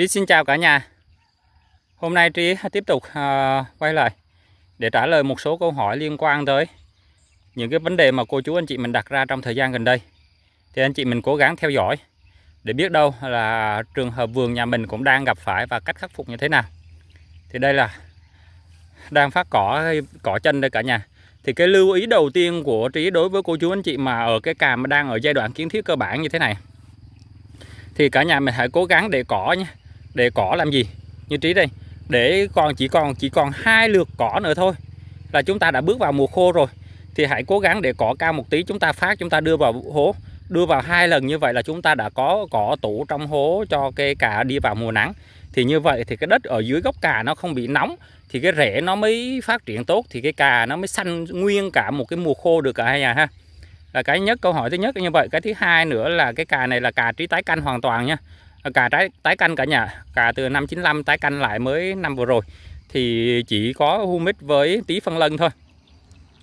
Trí xin chào cả nhà Hôm nay Trí tiếp tục uh, quay lại để trả lời một số câu hỏi liên quan tới những cái vấn đề mà cô chú anh chị mình đặt ra trong thời gian gần đây thì anh chị mình cố gắng theo dõi để biết đâu là trường hợp vườn nhà mình cũng đang gặp phải và cách khắc phục như thế nào thì đây là đang phát cỏ cỏ chân đây cả nhà thì cái lưu ý đầu tiên của trí đối với cô chú anh chị mà ở cái càm đang ở giai đoạn kiến thiết cơ bản như thế này thì cả nhà mình hãy cố gắng để cỏ nhé để cỏ làm gì như trí đây để còn chỉ còn chỉ còn hai lượt cỏ nữa thôi là chúng ta đã bước vào mùa khô rồi thì hãy cố gắng để cỏ cao một tí chúng ta phát chúng ta đưa vào hố đưa vào hai lần như vậy là chúng ta đã có cỏ tủ trong hố cho cây cà đi vào mùa nắng thì như vậy thì cái đất ở dưới gốc cà nó không bị nóng thì cái rễ nó mới phát triển tốt thì cái cà nó mới xanh nguyên cả một cái mùa khô được cả hai nhà ha là cái nhất câu hỏi thứ nhất như vậy cái thứ hai nữa là cái cà này là cà trí tái canh hoàn toàn nha cà trái tái canh cả nhà cà từ năm 95 tái canh lại mới năm vừa rồi thì chỉ có humic với tí phân lân thôi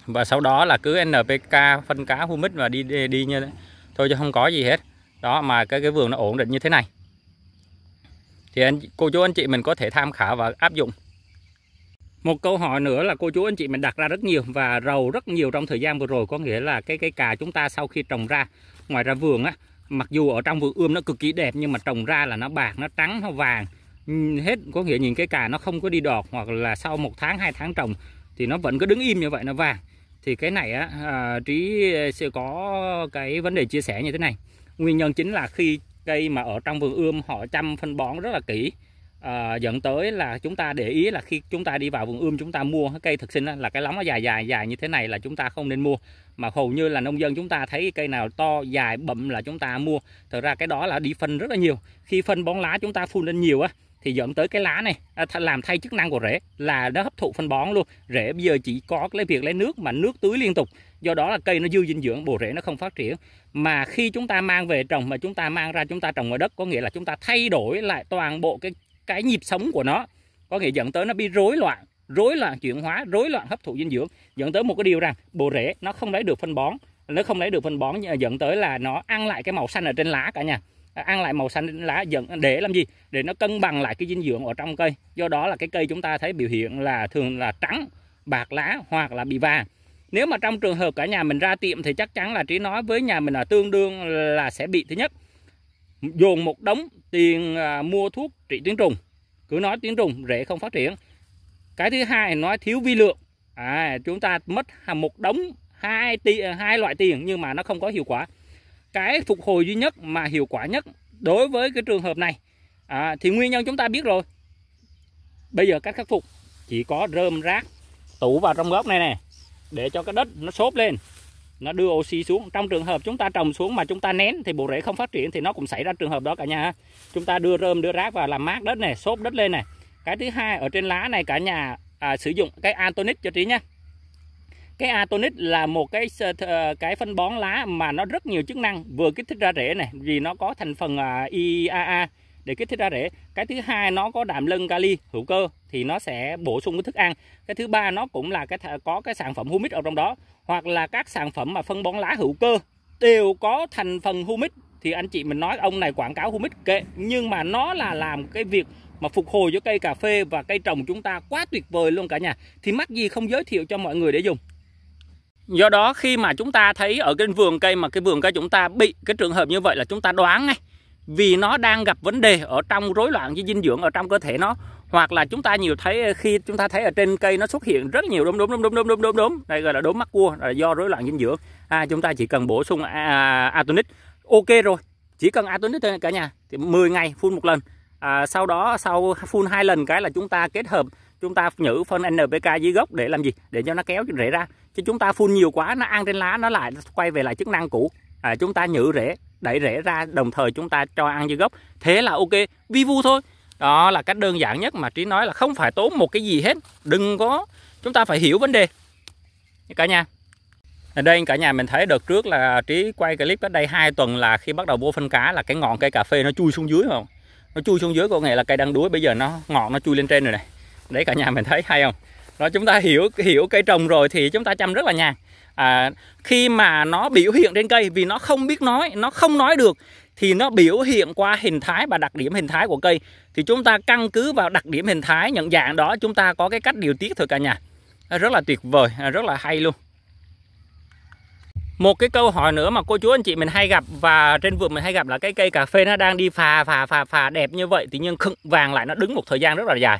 và sau đó là cứ NPK phân cá humic và đi, đi đi như thế thôi chứ không có gì hết đó mà cái cái vườn nó ổn định như thế này thì anh cô chú anh chị mình có thể tham khảo và áp dụng một câu hỏi nữa là cô chú anh chị mình đặt ra rất nhiều và rầu rất nhiều trong thời gian vừa rồi có nghĩa là cái cái cà chúng ta sau khi trồng ra ngoài ra vườn á mặc dù ở trong vườn ươm nó cực kỳ đẹp nhưng mà trồng ra là nó bạc nó trắng nó vàng hết có nghĩa nhìn cái cà nó không có đi đọt hoặc là sau một tháng hai tháng trồng thì nó vẫn cứ đứng im như vậy nó vàng thì cái này á à, trí sẽ có cái vấn đề chia sẻ như thế này nguyên nhân chính là khi cây mà ở trong vườn ươm họ chăm phân bón rất là kỹ à, dẫn tới là chúng ta để ý là khi chúng ta đi vào vườn ươm chúng ta mua cây thực sinh là cái lóng nó dài dài dài như thế này là chúng ta không nên mua mà hầu như là nông dân chúng ta thấy cây nào to dài bậm là chúng ta mua thực ra cái đó là đi phân rất là nhiều khi phân bón lá chúng ta phun lên nhiều á thì dẫn tới cái lá này làm thay chức năng của rễ là nó hấp thụ phân bón luôn rễ bây giờ chỉ có lấy việc lấy nước mà nước tưới liên tục do đó là cây nó dư dinh dưỡng bộ rễ nó không phát triển mà khi chúng ta mang về trồng mà chúng ta mang ra chúng ta trồng ngoài đất có nghĩa là chúng ta thay đổi lại toàn bộ cái cái nhịp sống của nó có nghĩa dẫn tới nó bị rối loạn rối loạn chuyển hóa rối loạn hấp thụ dinh dưỡng dẫn tới một cái điều rằng bộ rễ nó không lấy được phân bón nó không lấy được phân bón dẫn tới là nó ăn lại cái màu xanh ở trên lá cả nhà à, ăn lại màu xanh lá dẫn để làm gì để nó cân bằng lại cái dinh dưỡng ở trong cây do đó là cái cây chúng ta thấy biểu hiện là thường là trắng bạc lá hoặc là bị vàng nếu mà trong trường hợp cả nhà mình ra tiệm thì chắc chắn là trí nói với nhà mình là tương đương là sẽ bị thứ nhất dồn một đống tiền à, mua thuốc trị tuyến trùng cứ nói tuyến trùng rễ không phát triển cái thứ hai nói thiếu vi lượng à, chúng ta mất một đống hai tỷ à, hai loại tiền nhưng mà nó không có hiệu quả cái phục hồi duy nhất mà hiệu quả nhất đối với cái trường hợp này à, thì nguyên nhân chúng ta biết rồi bây giờ cách khắc phục chỉ có rơm rác tủ vào trong góc này nè để cho cái đất nó xốp lên nó đưa oxy xuống trong trường hợp chúng ta trồng xuống mà chúng ta nén thì bộ rễ không phát triển thì nó cũng xảy ra trường hợp đó cả nhà chúng ta đưa rơm đưa rác vào làm mát đất này xốp đất lên này cái thứ hai ở trên lá này cả nhà à, sử dụng cái antonic cho trí nhá cái atonic là một cái ờ, cái phân bón lá mà nó rất nhiều chức năng vừa kích thích ra rễ này vì nó có thành phần à, IAA để kích thích ra rễ cái thứ hai nó có đạm lân kali hữu cơ thì nó sẽ bổ sung cái thức ăn cái thứ ba nó cũng là cái có cái sản phẩm humic ở trong đó hoặc là các sản phẩm mà phân bón lá hữu cơ đều có thành phần humic thì anh chị mình nói ông này quảng cáo humic kệ nhưng mà nó là làm cái việc mà phục hồi cho cây cà phê và cây trồng chúng ta quá tuyệt vời luôn cả nhà thì mắc gì không giới thiệu cho mọi người để dùng do đó khi mà chúng ta thấy ở cái vườn cây mà cái vườn cây chúng ta bị cái trường hợp như vậy là chúng ta đoán ngay vì nó đang gặp vấn đề ở trong rối loạn với dinh dưỡng ở trong cơ thể nó hoặc là chúng ta nhiều thấy ờ, khi chúng ta thấy ở trên cây nó xuất hiện rất nhiều đốm đốm đốm đốm đốm đốm đốm đốm đây gọi là đốm mắt cua là do rối loạn dinh dưỡng à, chúng ta chỉ cần bổ sung à, atonic ok rồi chỉ cần atonic thôi cả nhà thì 10 ngày phun một lần à, sau đó sau phun hai lần cái là chúng ta kết hợp chúng ta nhử phân NPK dưới gốc để làm gì để cho nó kéo rễ ra chứ chúng ta phun nhiều quá nó ăn trên lá nó lại nó quay về lại chức năng cũ à, chúng ta nhử rễ đẩy rễ ra đồng thời chúng ta cho ăn dưới gốc thế là ok vi vu thôi đó là cách đơn giản nhất mà trí nói là không phải tốn một cái gì hết đừng có chúng ta phải hiểu vấn đề cả nhà ở đây cả nhà mình thấy đợt trước là trí quay clip cách đây hai tuần là khi bắt đầu bô phân cá là cái ngọn cây cà phê nó chui xuống dưới không nó chui xuống dưới có nghĩa là cây đang đuối bây giờ nó ngọn nó chui lên trên rồi này đấy cả nhà mình thấy hay không đó chúng ta hiểu hiểu cây trồng rồi thì chúng ta chăm rất là nhàn à, khi mà nó biểu hiện trên cây vì nó không biết nói nó không nói được thì nó biểu hiện qua hình thái và đặc điểm hình thái của cây thì chúng ta căn cứ vào đặc điểm hình thái nhận dạng đó chúng ta có cái cách điều tiết thôi cả nhà rất là tuyệt vời rất là hay luôn một cái câu hỏi nữa mà cô chú anh chị mình hay gặp và trên vườn mình hay gặp là cái cây cà phê nó đang đi phà phà phà phà đẹp như vậy thì nhưng khựng vàng lại nó đứng một thời gian rất là dài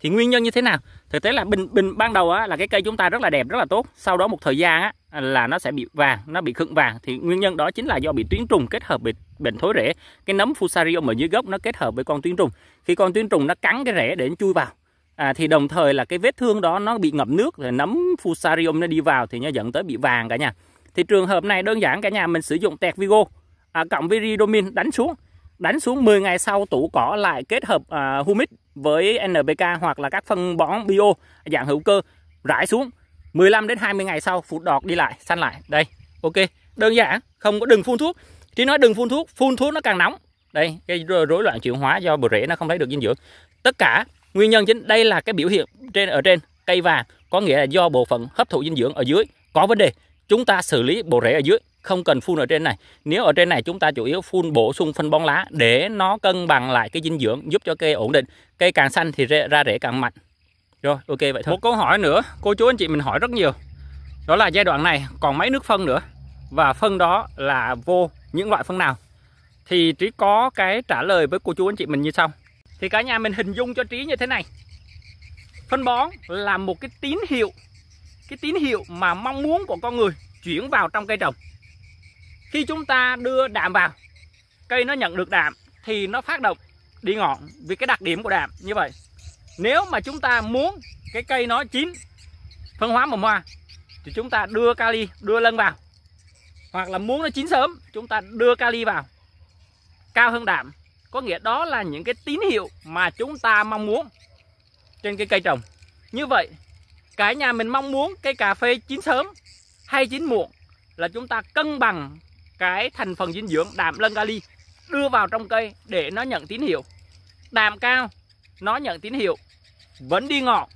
thì nguyên nhân như thế nào thực tế là bình bình ban đầu á, là cái cây chúng ta rất là đẹp rất là tốt sau đó một thời gian á, là nó sẽ bị vàng nó bị khựng vàng thì nguyên nhân đó chính là do bị tuyến trùng kết hợp bị bệnh thối rễ cái nấm fusarium ở dưới gốc nó kết hợp với con tuyến trùng khi con tuyến trùng nó cắn cái rễ để nó chui vào à, thì đồng thời là cái vết thương đó nó bị ngập nước rồi nấm fusarium nó đi vào thì nó dẫn tới bị vàng cả nhà thì trường hợp này đơn giản cả nhà mình sử dụng tẹt vigo à, cộng với ridomin đánh xuống đánh xuống 10 ngày sau tủ cỏ lại kết hợp à, humic với NPK hoặc là các phân bón bio dạng hữu cơ rải xuống 15 đến 20 ngày sau phụt đọt đi lại xanh lại đây ok đơn giản không có đừng phun thuốc chỉ nói đừng phun thuốc phun thuốc nó càng nóng đây cái rối loạn chuyển hóa do bờ rễ nó không lấy được dinh dưỡng tất cả nguyên nhân chính đây là cái biểu hiện trên ở trên cây vàng có nghĩa là do bộ phận hấp thụ dinh dưỡng ở dưới có vấn đề chúng ta xử lý bộ rễ ở dưới không cần phun ở trên này nếu ở trên này chúng ta chủ yếu phun bổ sung phân bón lá để nó cân bằng lại cái dinh dưỡng giúp cho cây ổn định cây càng xanh thì ra rễ càng mạnh rồi ok vậy thôi một câu hỏi nữa cô chú anh chị mình hỏi rất nhiều đó là giai đoạn này còn mấy nước phân nữa và phân đó là vô những loại phân nào thì trí có cái trả lời với cô chú anh chị mình như sau thì cả nhà mình hình dung cho trí như thế này phân bón là một cái tín hiệu cái tín hiệu mà mong muốn của con người chuyển vào trong cây trồng khi chúng ta đưa đạm vào cây nó nhận được đạm thì nó phát động đi ngọn vì cái đặc điểm của đạm như vậy nếu mà chúng ta muốn cái cây nó chín phân hóa mầm hoa thì chúng ta đưa kali đưa lân vào hoặc là muốn nó chín sớm chúng ta đưa kali vào cao hơn đạm có nghĩa đó là những cái tín hiệu mà chúng ta mong muốn trên cái cây trồng như vậy cả nhà mình mong muốn cây cà phê chín sớm hay chín muộn là chúng ta cân bằng cái thành phần dinh dưỡng đạm lân kali đưa vào trong cây để nó nhận tín hiệu đạm cao nó nhận tín hiệu vẫn đi ngọt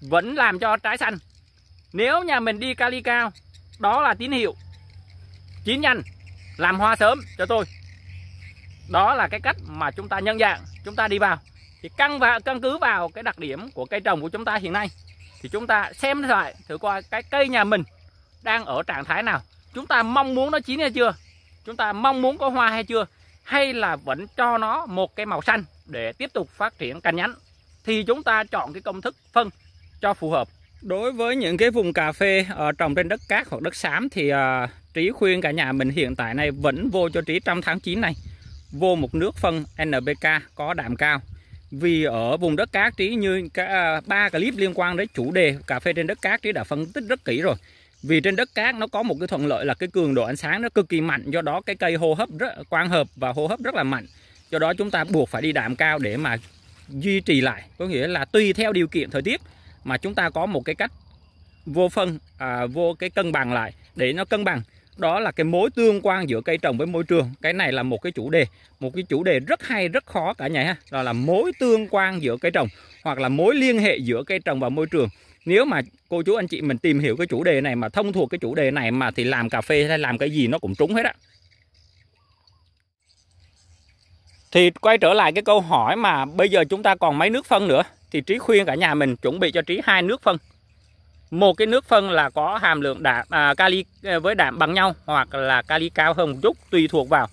vẫn làm cho trái xanh nếu nhà mình đi kali cao đó là tín hiệu chín nhanh làm hoa sớm cho tôi đó là cái cách mà chúng ta nhân dạng chúng ta đi vào thì căn và căn cứ vào cái đặc điểm của cây trồng của chúng ta hiện nay thì chúng ta xem lại thử coi cái cây nhà mình đang ở trạng thái nào chúng ta mong muốn nó chín hay chưa chúng ta mong muốn có hoa hay chưa hay là vẫn cho nó một cái màu xanh để tiếp tục phát triển cành nhánh thì chúng ta chọn cái công thức phân cho phù hợp đối với những cái vùng cà phê uh, trồng trên đất cát hoặc đất xám thì uh, trí khuyên cả nhà mình hiện tại này vẫn vô cho trí trong tháng 9 này vô một nước phân NPK có đạm cao vì ở vùng đất cát trí như cả à, ba clip liên quan đến chủ đề cà phê trên đất cát trí đã phân tích rất kỹ rồi vì trên đất cát nó có một cái thuận lợi là cái cường độ ánh sáng nó cực kỳ mạnh do đó cái cây hô hấp rất quang hợp và hô hấp rất là mạnh do đó chúng ta buộc phải đi đạm cao để mà duy trì lại có nghĩa là tùy theo điều kiện thời tiết mà chúng ta có một cái cách vô phân à, vô cái cân bằng lại để nó cân bằng đó là cái mối tương quan giữa cây trồng với môi trường cái này là một cái chủ đề một cái chủ đề rất hay rất khó cả nhà ha đó là mối tương quan giữa cây trồng hoặc là mối liên hệ giữa cây trồng và môi trường nếu mà cô chú anh chị mình tìm hiểu cái chủ đề này mà thông thuộc cái chủ đề này mà thì làm cà phê hay làm cái gì nó cũng trúng hết á thì quay trở lại cái câu hỏi mà bây giờ chúng ta còn mấy nước phân nữa thì trí khuyên cả nhà mình chuẩn bị cho trí hai nước phân một cái nước phân là có hàm lượng đạm à, kali à, với đạm bằng nhau hoặc là kali cao hơn một chút tùy thuộc vào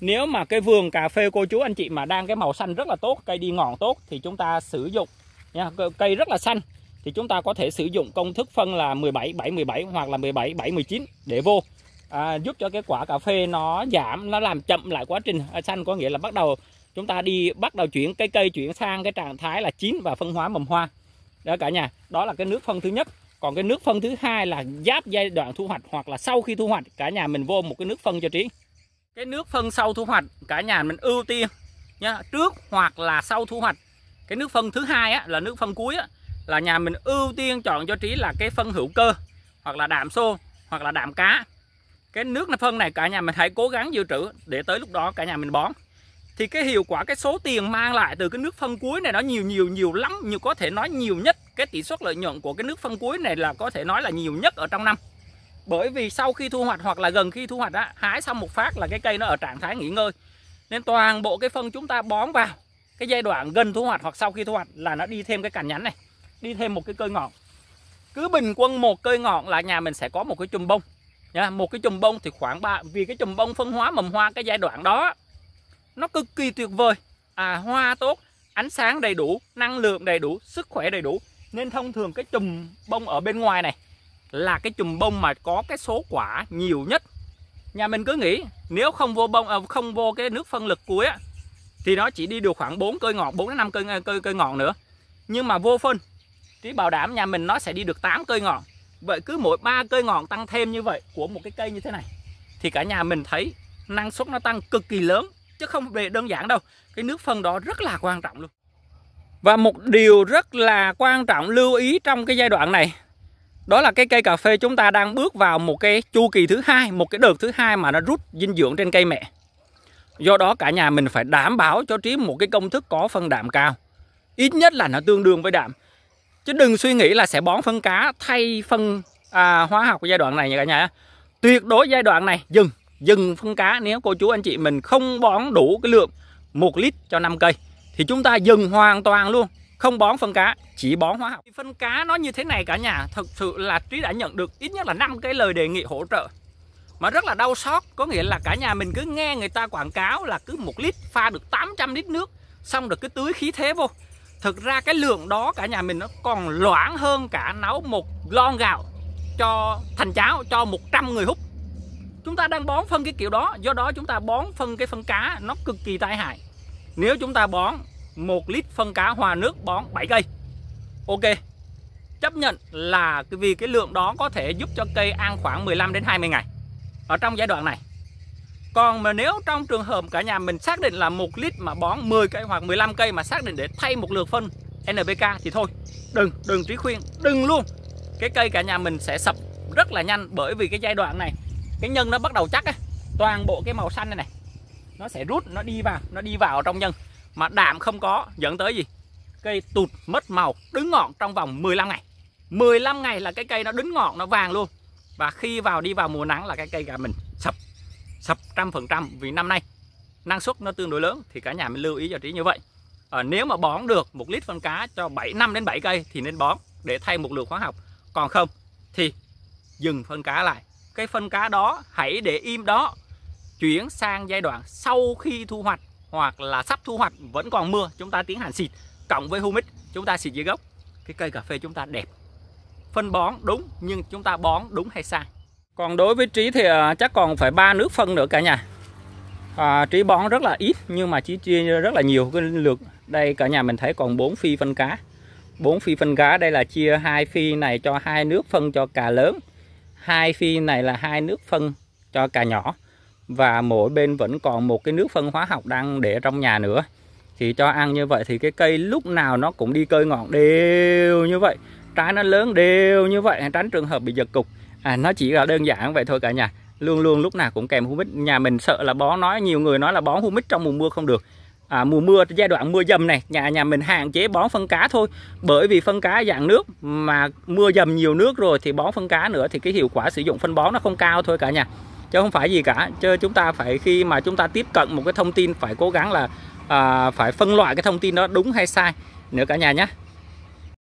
nếu mà cái vườn cà phê cô chú anh chị mà đang cái màu xanh rất là tốt cây đi ngọn tốt thì chúng ta sử dụng nha cây rất là xanh thì chúng ta có thể sử dụng công thức phân là 17 7 17 hoặc là 17 7 19 để vô à, giúp cho cái quả cà phê nó giảm nó làm chậm lại quá trình à, xanh có nghĩa là bắt đầu chúng ta đi bắt đầu chuyển cái cây chuyển sang cái trạng thái là chín và phân hóa mầm hoa đó cả nhà đó là cái nước phân thứ nhất còn cái nước phân thứ hai là giáp giai đoạn thu hoạch hoặc là sau khi thu hoạch cả nhà mình vô một cái nước phân cho trí cái nước phân sau thu hoạch cả nhà mình ưu tiên nhá trước hoặc là sau thu hoạch cái nước phân thứ hai á, là nước phân cuối á, là nhà mình ưu tiên chọn cho Trí là cái phân hữu cơ hoặc là đạm xô hoặc là đạm cá cái nước phân này cả nhà mình hãy cố gắng dự trữ để tới lúc đó cả nhà mình bón thì cái hiệu quả cái số tiền mang lại từ cái nước phân cuối này nó nhiều nhiều nhiều lắm nhiều có thể nói nhiều nhất cái tỷ suất lợi nhuận của cái nước phân cuối này là có thể nói là nhiều nhất ở trong năm bởi vì sau khi thu hoạch hoặc là gần khi thu hoạch á, hái xong một phát là cái cây nó ở trạng thái nghỉ ngơi nên toàn bộ cái phân chúng ta bón vào cái giai đoạn gần thu hoạch hoặc sau khi thu hoạch là nó đi thêm cái cành nhánh này đi thêm một cái cây ngọn cứ bình quân một cây ngọn là nhà mình sẽ có một cái chùm bông nha một cái chùm bông thì khoảng ba vì cái chùm bông phân hóa mầm hoa cái giai đoạn đó nó cực kỳ tuyệt vời à hoa tốt ánh sáng đầy đủ năng lượng đầy đủ sức khỏe đầy đủ nên thông thường cái chùm bông ở bên ngoài này là cái chùm bông mà có cái số quả nhiều nhất nhà mình cứ nghĩ nếu không vô bông à, không vô cái nước phân lực cuối á thì nó chỉ đi được khoảng 4 cây ngọn 4 đến 5 cây cây ngọn nữa nhưng mà vô phân thì bảo đảm nhà mình nó sẽ đi được 8 cây ngọn vậy cứ mỗi ba cây ngọn tăng thêm như vậy của một cái cây như thế này thì cả nhà mình thấy năng suất nó tăng cực kỳ lớn chứ không về đơn giản đâu cái nước phân đó rất là quan trọng luôn và một điều rất là quan trọng lưu ý trong cái giai đoạn này đó là cái cây cà phê chúng ta đang bước vào một cái chu kỳ thứ hai một cái đợt thứ hai mà nó rút dinh dưỡng trên cây mẹ do đó cả nhà mình phải đảm bảo cho trí một cái công thức có phân đạm cao ít nhất là nó tương đương với đạm chứ đừng suy nghĩ là sẽ bón phân cá thay phân à, hóa học giai đoạn này nha cả nhà tuyệt đối giai đoạn này dừng dừng phân cá nếu cô chú anh chị mình không bón đủ cái lượng một lít cho 5 cây thì chúng ta dừng hoàn toàn luôn không bón phân cá chỉ bón hóa học phân cá nó như thế này cả nhà thực sự là Trí đã nhận được ít nhất là 5 cái lời đề nghị hỗ trợ mà rất là đau xót có nghĩa là cả nhà mình cứ nghe người ta quảng cáo là cứ một lít pha được 800 lít nước xong được cứ tưới khí thế vô thực ra cái lượng đó cả nhà mình nó còn loãng hơn cả nấu một lon gạo cho thành cháo cho 100 người hút chúng ta đang bón phân cái kiểu đó do đó chúng ta bón phân cái phân cá nó cực kỳ tai hại nếu chúng ta bón một lít phân cá hòa nước bón 7 cây ok chấp nhận là vì cái lượng đó có thể giúp cho cây ăn khoảng 15 đến 20 ngày ở trong giai đoạn này còn mà nếu trong trường hợp cả nhà mình xác định là một lít mà bón 10 cây hoặc 15 cây mà xác định để thay một lượt phân NPK thì thôi đừng đừng trí khuyên đừng luôn cái cây cả nhà mình sẽ sập rất là nhanh bởi vì cái giai đoạn này cái nhân nó bắt đầu chắc ấy, toàn bộ cái màu xanh này này nó sẽ rút nó đi vào nó đi vào trong nhân mà đạm không có dẫn tới gì cây tụt mất màu đứng ngọn trong vòng 15 ngày 15 ngày là cái cây nó đứng ngọn nó vàng luôn và khi vào đi vào mùa nắng là cái cây gà mình sập trăm phần trăm vì năm nay năng suất nó tương đối lớn thì cả nhà mình lưu ý cho trí như vậy à, nếu mà bón được một lít phân cá cho 7 năm đến 7 cây thì nên bón để thay một lượng hóa học còn không thì dừng phân cá lại cái phân cá đó hãy để im đó chuyển sang giai đoạn sau khi thu hoạch hoặc là sắp thu hoạch vẫn còn mưa chúng ta tiến hành xịt cộng với humic chúng ta xịt dưới gốc cái cây cà phê chúng ta đẹp phân bón đúng nhưng chúng ta bón đúng hay sai còn đối với trí thì à, chắc còn phải ba nước phân nữa cả nhà. À, trí bón rất là ít nhưng mà trí chia rất là nhiều cái lượt. Đây cả nhà mình thấy còn 4 phi phân cá. 4 phi phân cá đây là chia hai phi này cho hai nước phân cho cá lớn. Hai phi này là hai nước phân cho cá nhỏ và mỗi bên vẫn còn một cái nước phân hóa học đang để trong nhà nữa. Thì cho ăn như vậy thì cái cây lúc nào nó cũng đi cơi ngọn đều như vậy. Trái nó lớn đều như vậy tránh trường hợp bị giật cục à, nó chỉ là đơn giản vậy thôi cả nhà luôn luôn lúc nào cũng kèm humic nhà mình sợ là bón nói nhiều người nói là bón humic trong mùa mưa không được à, mùa mưa giai đoạn mưa dầm này nhà nhà mình hạn chế bón phân cá thôi bởi vì phân cá dạng nước mà mưa dầm nhiều nước rồi thì bón phân cá nữa thì cái hiệu quả sử dụng phân bón nó không cao thôi cả nhà chứ không phải gì cả chứ chúng ta phải khi mà chúng ta tiếp cận một cái thông tin phải cố gắng là à, phải phân loại cái thông tin đó đúng hay sai nữa cả nhà nhé